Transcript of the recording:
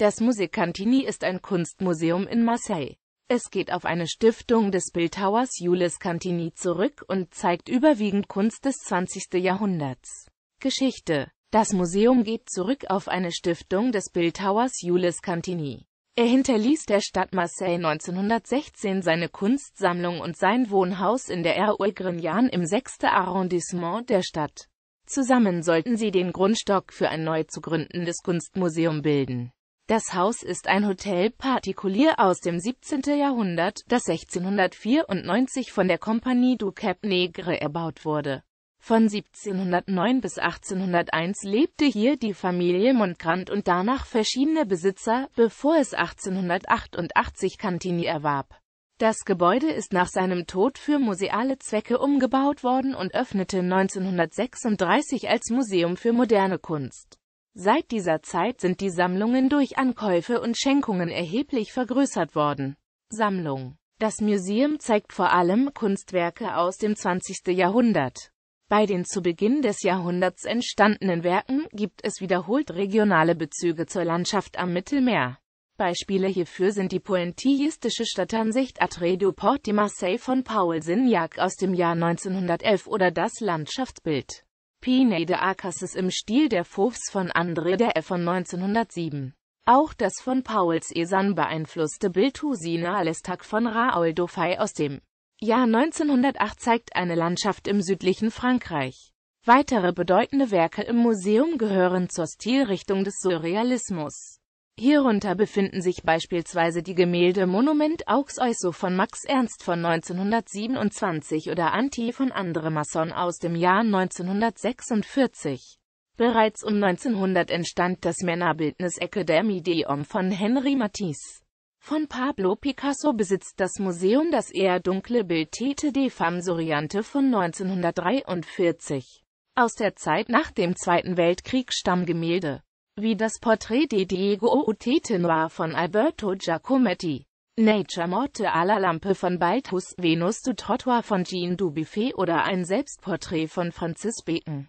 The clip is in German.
Das Musée Cantini ist ein Kunstmuseum in Marseille. Es geht auf eine Stiftung des Bildhauers Jules Cantini zurück und zeigt überwiegend Kunst des 20. Jahrhunderts. Geschichte Das Museum geht zurück auf eine Stiftung des Bildhauers Jules Cantini. Er hinterließ der Stadt Marseille 1916 seine Kunstsammlung und sein Wohnhaus in der R. Grignan im 6. Arrondissement der Stadt. Zusammen sollten sie den Grundstock für ein neu zu gründendes Kunstmuseum bilden. Das Haus ist ein Hotel partikulier aus dem 17. Jahrhundert, das 1694 von der Compagnie du Cap Negre erbaut wurde. Von 1709 bis 1801 lebte hier die Familie Montgrand und danach verschiedene Besitzer, bevor es 1888 Cantini erwarb. Das Gebäude ist nach seinem Tod für museale Zwecke umgebaut worden und öffnete 1936 als Museum für moderne Kunst. Seit dieser Zeit sind die Sammlungen durch Ankäufe und Schenkungen erheblich vergrößert worden. Sammlung Das Museum zeigt vor allem Kunstwerke aus dem 20. Jahrhundert. Bei den zu Beginn des Jahrhunderts entstandenen Werken gibt es wiederholt regionale Bezüge zur Landschaft am Mittelmeer. Beispiele hierfür sind die pointillistische Stadtansicht Atre Port de Marseille von Paul Signac aus dem Jahr 1911 oder das Landschaftsbild Pineda Acassis im Stil der Fofs von André der F. von 1907. Auch das von Pauls Esan beeinflusste Bild Husina Husinalestag von Raoul Dauphay aus dem Jahr 1908 zeigt eine Landschaft im südlichen Frankreich. Weitere bedeutende Werke im Museum gehören zur Stilrichtung des Surrealismus. Hierunter befinden sich beispielsweise die Gemälde Monument aux Eusso von Max Ernst von 1927 oder Anti von Andre Masson aus dem Jahr 1946. Bereits um 1900 entstand das Männerbildnis Académie des von Henri Matisse. Von Pablo Picasso besitzt das Museum das eher dunkle Bild Tete de Femme Soriante von 1943. Aus der Zeit nach dem Zweiten Weltkrieg Gemälde wie das Porträt de Diego Utete Noir von Alberto Giacometti, Nature Morte à la Lampe von Balthus, Venus du Trottoir von Jean Dubuffet oder ein Selbstporträt von Francis Bacon.